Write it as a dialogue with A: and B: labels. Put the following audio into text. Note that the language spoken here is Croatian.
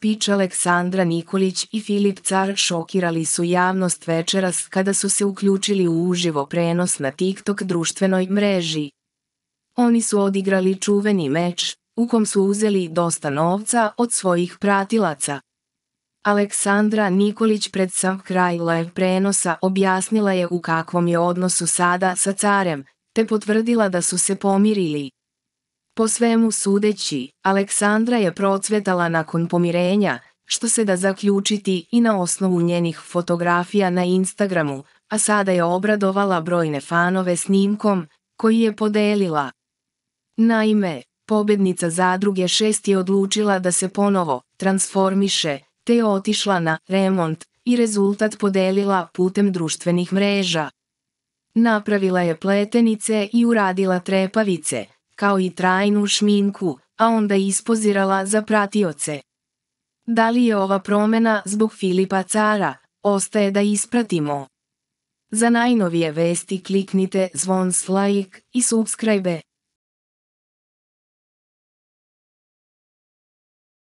A: Pič Aleksandra Nikolić i Filip Car šokirali su javnost večeras kada su se uključili u uživo prenos na TikTok društvenoj mreži. Oni su odigrali čuveni meč, u kom su uzeli dosta novca od svojih pratilaca. Aleksandra Nikolić pred sam kraj live prenosa objasnila je u kakvom je odnosu sada sa carem, te potvrdila da su se pomirili. Po svemu sudeći, Aleksandra je procvetala nakon pomirenja, što se da zaključiti i na osnovu njenih fotografija na Instagramu, a sada je obradovala brojne fanove snimkom, koji je podelila. Naime, pobednica zadruge šest je odlučila da se ponovo transformiše, te je otišla na remont i rezultat podelila putem društvenih mreža. Napravila je pletenice i uradila trepavice – kao i trajnu šminku, a onda ispozirala za pratioce. Da li je ova promjena zbog Filipa Cara, ostaje da ispratimo. Za najnovije vesti kliknite zvon like i subscribe.